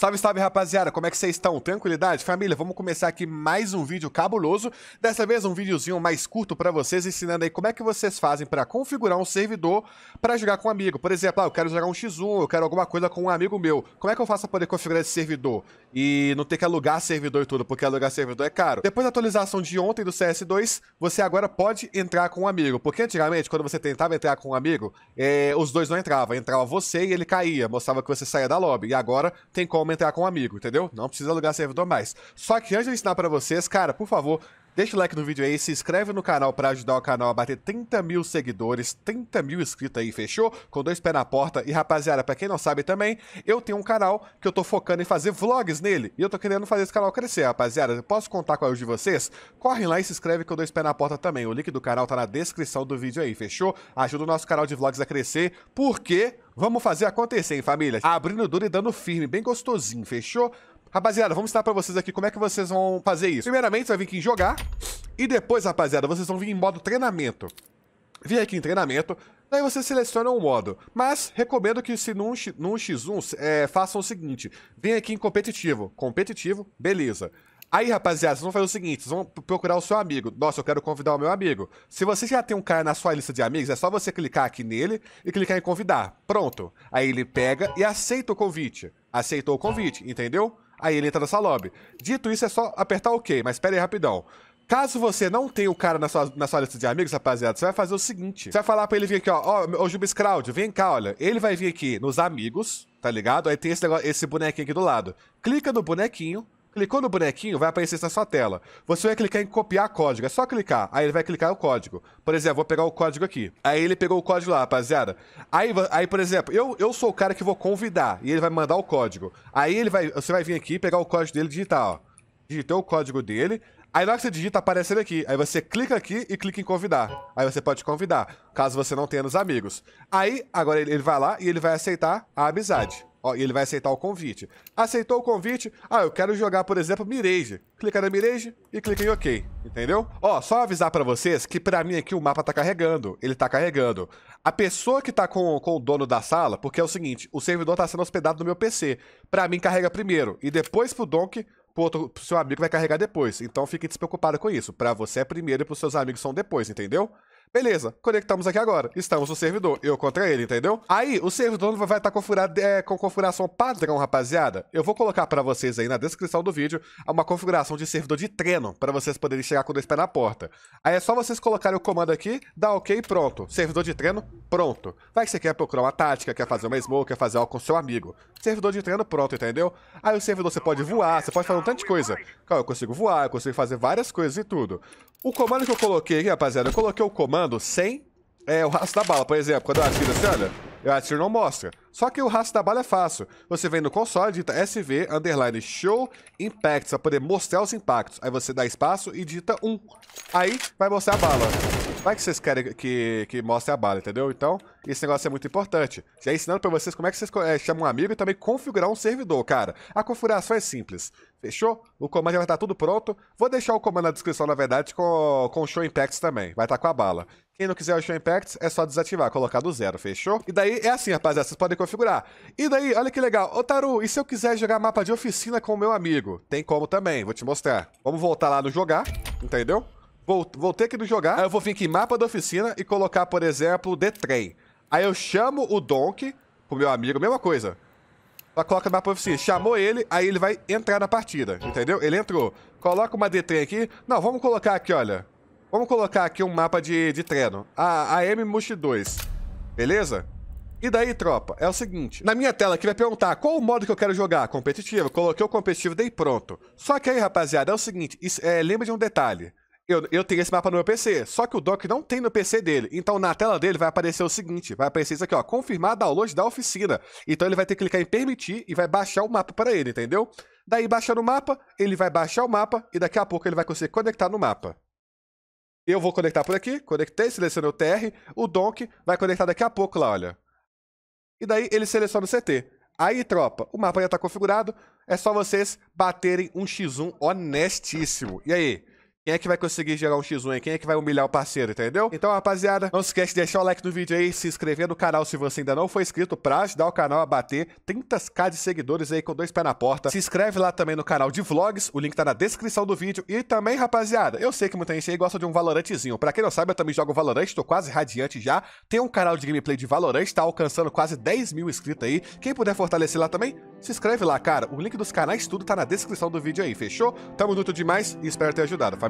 Salve, salve, rapaziada! Como é que vocês estão? Tranquilidade? Família, vamos começar aqui mais um vídeo cabuloso. Dessa vez um videozinho mais curto para vocês, ensinando aí como é que vocês fazem para configurar um servidor para jogar com um amigo. Por exemplo, ah, eu quero jogar um X1, eu quero alguma coisa com um amigo meu. Como é que eu faço para poder configurar esse servidor? E não ter que alugar servidor e tudo, porque alugar servidor é caro. Depois da atualização de ontem do CS2, você agora pode entrar com um amigo. Porque antigamente, quando você tentava entrar com um amigo, eh, os dois não entravam. Entrava você e ele caía, mostrava que você saía da lobby. E agora tem como comentar com um amigo, entendeu? Não precisa alugar servidor mais. Só que antes de eu ensinar para vocês, cara, por favor, Deixa o like no vídeo aí, se inscreve no canal para ajudar o canal a bater 30 mil seguidores, 30 mil inscritos aí, fechou? Com dois pés na porta. E rapaziada, para quem não sabe também, eu tenho um canal que eu tô focando em fazer vlogs nele. E eu tô querendo fazer esse canal crescer, rapaziada. posso contar com a ajuda de vocês? Correm lá e se inscreve com dois pés na porta também. O link do canal tá na descrição do vídeo aí, fechou? Ajuda o nosso canal de vlogs a crescer, porque... Vamos fazer acontecer, hein, família? Abrindo duro e dando firme, bem gostosinho, fechou? Rapaziada, vamos estar pra vocês aqui como é que vocês vão fazer isso. Primeiramente, você vai vir aqui em jogar. E depois, rapaziada, vocês vão vir em modo treinamento. Vem aqui em treinamento, daí você seleciona um modo. Mas recomendo que se num, num X1 é, façam o seguinte: vem aqui em competitivo. Competitivo, beleza. Aí, rapaziada, vocês vão fazer o seguinte: vocês vão procurar o seu amigo. Nossa, eu quero convidar o meu amigo. Se você já tem um cara na sua lista de amigos, é só você clicar aqui nele e clicar em convidar. Pronto. Aí ele pega e aceita o convite. Aceitou o convite, entendeu? Aí ele entra nessa lobby. Dito isso, é só apertar OK, mas espera aí rapidão. Caso você não tenha o cara na sua, na sua lista de amigos, rapaziada, você vai fazer o seguinte. Você vai falar pra ele vir aqui, ó, ó, oh, ô Jubis Cláudio, vem cá, olha. Ele vai vir aqui nos amigos, tá ligado? Aí tem esse, negócio, esse bonequinho aqui do lado. Clica no bonequinho, Clicou no bonequinho, vai aparecer isso na sua tela. Você vai clicar em copiar código. É só clicar. Aí ele vai clicar o código. Por exemplo, vou pegar o código aqui. Aí ele pegou o código lá, rapaziada. Aí, aí por exemplo, eu, eu sou o cara que vou convidar e ele vai mandar o código. Aí ele vai, você vai vir aqui, pegar o código dele e digitar, ó. Digitei o código dele. Aí na hora que você digita, aparece ele aqui. Aí você clica aqui e clica em convidar. Aí você pode convidar, caso você não tenha nos amigos. Aí, agora ele, ele vai lá e ele vai aceitar a amizade. Ó, e ele vai aceitar o convite. Aceitou o convite. Ah, eu quero jogar, por exemplo, Mirage. Clica na Mirage e clica em OK. Entendeu? Ó, só avisar para vocês que para mim aqui o mapa tá carregando. Ele tá carregando. A pessoa que tá com, com o dono da sala, porque é o seguinte, o servidor tá sendo hospedado no meu PC. Para mim carrega primeiro e depois pro Donk pro, outro, pro seu amigo vai carregar depois. Então fique despreocupado com isso. Para você é primeiro e pros seus amigos são depois, entendeu? Beleza, conectamos aqui agora. Estamos no servidor, eu contra ele, entendeu? Aí, o servidor vai estar tá configurado é, com configuração padrão, rapaziada. Eu vou colocar para vocês aí na descrição do vídeo uma configuração de servidor de treino, para vocês poderem chegar com dois pés na porta. Aí é só vocês colocarem o comando aqui, dar ok e pronto. Servidor de treino, pronto. Vai que você quer procurar uma tática, quer fazer uma smoke, quer fazer algo com seu amigo. Servidor de treino, pronto, entendeu? Aí o servidor você pode voar, você pode fazer um tanto de coisa. Eu consigo voar, eu consigo fazer várias coisas e tudo. O comando que eu coloquei aqui, rapaziada, eu coloquei o comando mando sem é, o rastro da bala. Por exemplo, quando eu atiro, assim, olha, eu atiro não mostra. Só que o rastro da bala é fácil. Você vem no console, digita SV, underline, show, impacts, para poder mostrar os impactos. Aí você dá espaço e digita 1. Um. Aí vai mostrar a bala. Vai que vocês querem que, que mostre a bala, entendeu? Então, esse negócio é muito importante. Já ensinando para vocês como é que vocês é, chamam um amigo e também configurar um servidor, cara. A configuração é simples. Fechou? O comando já vai estar tá tudo pronto. Vou deixar o comando na descrição, na verdade, com, com o Show Impacts também. Vai estar tá com a bala. Quem não quiser o Show Impacts, é só desativar, colocar do zero, fechou? E daí é assim, rapaziada. Vocês podem configurar. E daí, olha que legal. Ô, Taru, e se eu quiser jogar mapa de oficina com o meu amigo? Tem como também, vou te mostrar. Vamos voltar lá no jogar, entendeu? Voltei aqui no jogar, aí eu vou vir aqui em mapa da oficina e colocar, por exemplo, de trem. Aí eu chamo o Donk pro meu amigo, mesma coisa. Ela coloca no mapa oficina, chamou ele, aí ele vai entrar na partida, entendeu? Ele entrou. Coloca uma d trem aqui. Não, vamos colocar aqui, olha. Vamos colocar aqui um mapa de, de treino. A, a M Mush 2. Beleza? E daí, tropa, é o seguinte. Na minha tela aqui vai perguntar qual o modo que eu quero jogar, competitivo. Coloquei o competitivo, dei pronto. Só que aí, rapaziada, é o seguinte, isso, é, lembra de um detalhe. Eu, eu, tenho esse mapa no meu PC, só que o dock não tem no PC dele. Então na tela dele vai aparecer o seguinte, vai aparecer isso aqui, ó, confirmar download da oficina. Então ele vai ter que clicar em permitir e vai baixar o mapa para ele, entendeu? Daí baixando o mapa, ele vai baixar o mapa e daqui a pouco ele vai conseguir conectar no mapa. Eu vou conectar por aqui, conectei, selecionei o TR, o donk vai conectar daqui a pouco lá, olha. E daí ele seleciona o CT. Aí, tropa, o mapa já tá configurado. É só vocês baterem um X1 honestíssimo. E aí? Quem é que vai conseguir gerar um X1 aí? Quem é que vai humilhar o parceiro, entendeu? Então, rapaziada, não se esquece de deixar o like no vídeo aí, se inscrever no canal se você ainda não foi inscrito, pra ajudar o canal a bater 30k de seguidores aí com dois pés na porta. Se inscreve lá também no canal de vlogs, o link tá na descrição do vídeo. E também, rapaziada, eu sei que muita gente aí gosta de um Valorantezinho. Pra quem não sabe, eu também jogo Valorant, tô quase radiante já. Tem um canal de gameplay de Valorant, tá alcançando quase 10 mil inscritos aí. Quem puder fortalecer lá também, se inscreve lá, cara. O link dos canais tudo tá na descrição do vídeo aí, fechou? Tamo junto demais e espero ter ajudado, família.